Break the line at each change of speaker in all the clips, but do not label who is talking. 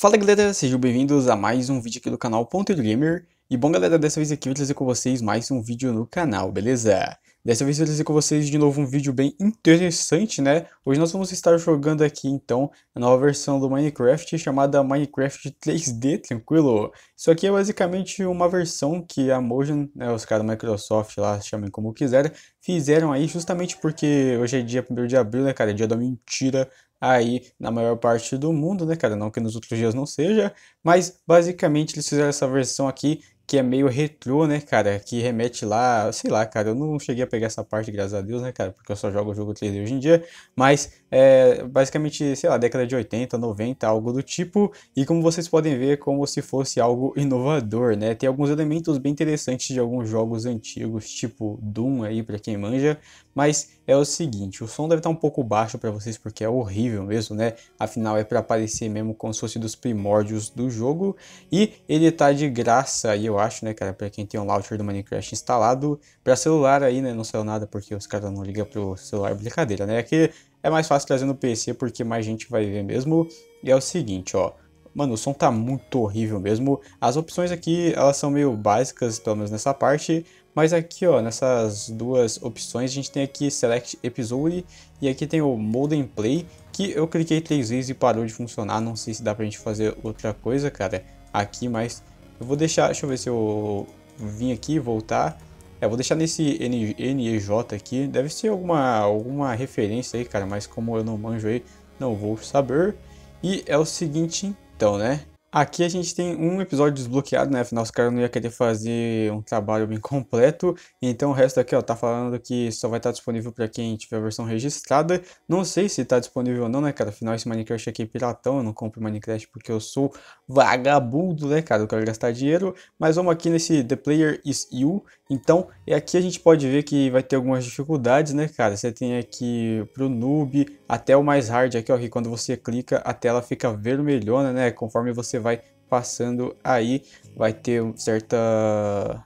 Fala galera, sejam bem-vindos a mais um vídeo aqui do canal Ponteiro Gamer. E bom galera, dessa vez aqui eu vou trazer com vocês mais um vídeo no canal, beleza? Dessa vez eu trazer com vocês de novo um vídeo bem interessante, né? Hoje nós vamos estar jogando aqui, então, a nova versão do Minecraft, chamada Minecraft 3D, tranquilo? Isso aqui é basicamente uma versão que a Mojang, né, os caras da Microsoft lá, chamem como quiser, fizeram aí justamente porque hoje é dia 1 de abril, né, cara? É dia da mentira, aí na maior parte do mundo, né, cara? Não que nos outros dias não seja, mas basicamente eles fizeram essa versão aqui que é meio retrô, né, cara? Que remete lá, sei lá, cara. Eu não cheguei a pegar essa parte, graças a Deus, né, cara? Porque eu só jogo o jogo 3D hoje em dia. Mas é basicamente, sei lá, década de 80, 90, algo do tipo. E como vocês podem ver, é como se fosse algo inovador, né? Tem alguns elementos bem interessantes de alguns jogos antigos, tipo Doom aí, pra quem manja. Mas é o seguinte, o som deve estar tá um pouco baixo para vocês porque é horrível mesmo, né? Afinal é para aparecer mesmo como se fosse dos primórdios do jogo e ele tá de graça aí eu acho, né, cara? para quem tem um launcher do Minecraft instalado para celular aí, né? Não saiu nada porque os caras não ligam pro celular. Brincadeira, né? Aqui é, é mais fácil trazer no PC porque mais gente vai ver mesmo. E é o seguinte, ó. Mano, o som tá muito horrível mesmo. As opções aqui, elas são meio básicas, pelo menos nessa parte. Mas aqui, ó, nessas duas opções, a gente tem aqui Select Episode e aqui tem o Modem Play, que eu cliquei três vezes e parou de funcionar. Não sei se dá pra gente fazer outra coisa, cara, aqui, mas eu vou deixar, deixa eu ver se eu vim aqui voltar. É, vou deixar nesse NEJ aqui. Deve ser alguma, alguma referência aí, cara. Mas como eu não manjo aí, não vou saber. E é o seguinte então, né? Aqui a gente tem um episódio desbloqueado, né? Afinal, os caras não iam querer fazer um trabalho bem completo. Então, o resto aqui, ó, tá falando que só vai estar tá disponível para quem tiver a versão registrada. Não sei se tá disponível ou não, né, cara? Afinal, esse Minecraft aqui é piratão. Eu não compro Minecraft porque eu sou vagabundo, né, cara? Eu quero gastar dinheiro. Mas vamos aqui nesse The Player is You. Então, e é aqui a gente pode ver que vai ter algumas dificuldades, né, cara? Você tem aqui pro noob, até o mais hard aqui, ó, que quando você clica, a tela fica vermelhona, né? Conforme você vai passando aí, vai ter certa,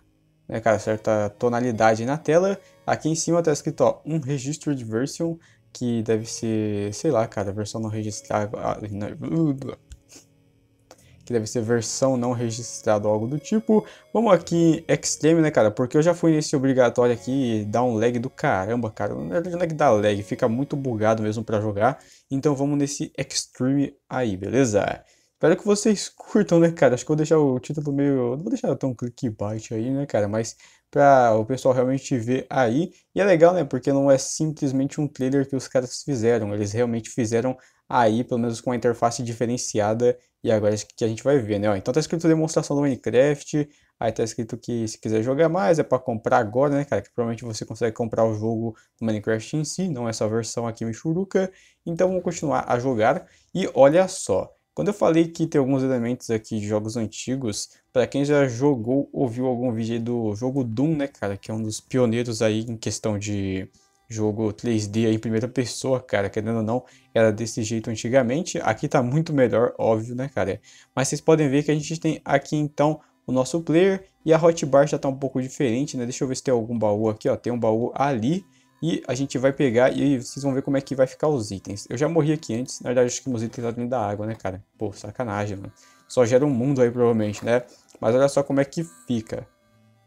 né, cara, certa tonalidade na tela. Aqui em cima tá escrito ó, um registered version, que deve ser, sei lá, cara, versão não registrada, que deve ser versão não registrada ou algo do tipo. Vamos aqui em Extreme, né, cara? Porque eu já fui nesse obrigatório aqui e dá um lag do caramba, cara. Não é que dá lag, fica muito bugado mesmo para jogar. Então vamos nesse Extreme aí, beleza? Espero que vocês curtam, né, cara? Acho que vou deixar o título meio. Não vou deixar tão clickbait aí, né, cara? Mas para o pessoal realmente ver aí. E é legal, né? Porque não é simplesmente um trailer que os caras fizeram. Eles realmente fizeram aí, pelo menos com a interface diferenciada. E agora é que a gente vai ver, né? Ó, então tá escrito demonstração do Minecraft. Aí tá escrito que se quiser jogar mais é para comprar agora, né, cara? Que provavelmente você consegue comprar o jogo do Minecraft em si, não essa versão aqui Michuruca. Então vamos continuar a jogar. E olha só. Quando eu falei que tem alguns elementos aqui de jogos antigos, para quem já jogou ou viu algum vídeo do jogo Doom, né, cara, que é um dos pioneiros aí em questão de jogo 3D em primeira pessoa, cara, querendo ou não, era desse jeito antigamente. Aqui tá muito melhor, óbvio, né, cara? Mas vocês podem ver que a gente tem aqui então o nosso player e a hotbar já tá um pouco diferente, né? Deixa eu ver se tem algum baú aqui, ó. Tem um baú ali e a gente vai pegar e vocês vão ver como é que vai ficar os itens. Eu já morri aqui antes, na verdade acho que meus itens tá dentro da água, né, cara? Pô, sacanagem, mano. Só gera um mundo aí, provavelmente, né? Mas olha só como é que fica.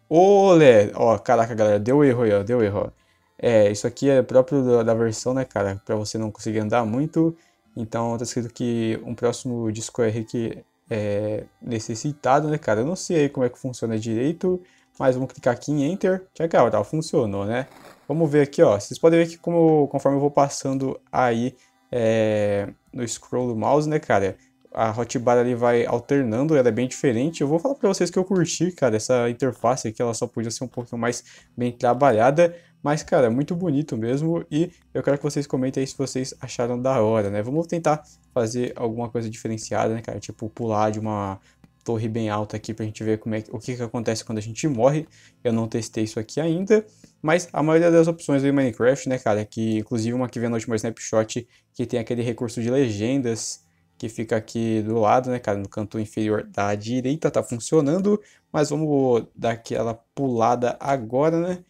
Olé! Ó, caraca, galera, deu erro aí, ó, deu erro, ó. É, isso aqui é próprio da, versão, né, cara? Pra você não conseguir andar muito. Então tá escrito que um próximo disco R é, que é necessitado, né, cara? Eu não sei aí como é que funciona direito, mas vamos clicar aqui em Enter. check tá? funcionou, né? Vamos ver aqui, ó. Vocês podem ver que como, conforme eu vou passando aí é, no scroll do mouse, né, cara? A hotbar ali vai alternando, ela é bem diferente. Eu vou falar para vocês que eu curti, cara, essa interface aqui. Ela só podia ser um pouquinho mais bem trabalhada. Mas, cara, muito bonito mesmo e eu quero que vocês comentem aí se vocês acharam da hora, né? Vamos tentar fazer alguma coisa diferenciada, né, cara? Tipo, pular de uma torre bem alta aqui para a gente ver como é, o que, que acontece quando a gente morre. Eu não testei isso aqui ainda, mas a maioria das opções do Minecraft, né, cara, que inclusive uma que vem no último snapshot, que tem aquele recurso de legendas, que fica aqui do lado, né, cara, no canto inferior da direita, tá funcionando, mas vamos dar aquela pulada agora, né,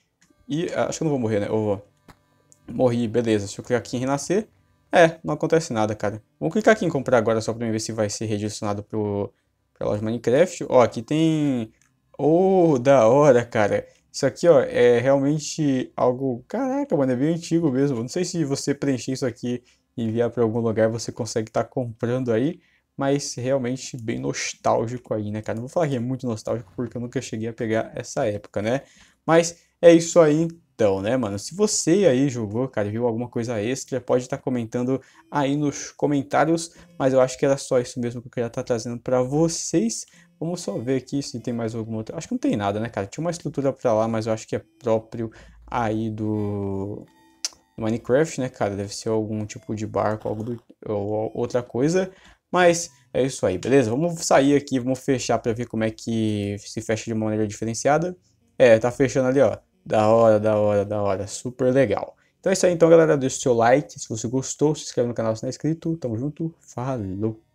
e ah, acho que eu não vou morrer, né, eu vou... Morri, beleza, se eu clicar aqui em renascer, é, não acontece nada, cara. Vou clicar aqui em comprar agora só pra ver se vai ser redirecionado pro Pra Minecraft. Ó, aqui tem... Oh, da hora, cara. Isso aqui, ó, é realmente algo... Caraca, mano, é bem antigo mesmo. Não sei se você preencher isso aqui e enviar para algum lugar, você consegue estar tá comprando aí. Mas realmente bem nostálgico aí, né, cara? Não vou falar que é muito nostálgico, porque eu nunca cheguei a pegar essa época, né? Mas é isso aí. Então, né, mano? Se você aí jogou, cara, viu alguma coisa extra, pode estar tá comentando aí nos comentários. Mas eu acho que era só isso mesmo que eu queria estar tá trazendo para vocês. Vamos só ver aqui se tem mais alguma outra. Acho que não tem nada, né, cara? Tinha uma estrutura para lá, mas eu acho que é próprio aí do... do Minecraft, né, cara? Deve ser algum tipo de barco, algo do... ou outra coisa. Mas é isso aí, beleza? Vamos sair aqui, vamos fechar para ver como é que se fecha de maneira diferenciada. É, tá fechando ali, ó. Da hora, da hora, da hora. Super legal. Então é isso aí, então, galera. Deixa o seu like. Se você gostou, se inscreve no canal se não é inscrito. Tamo junto. Falou!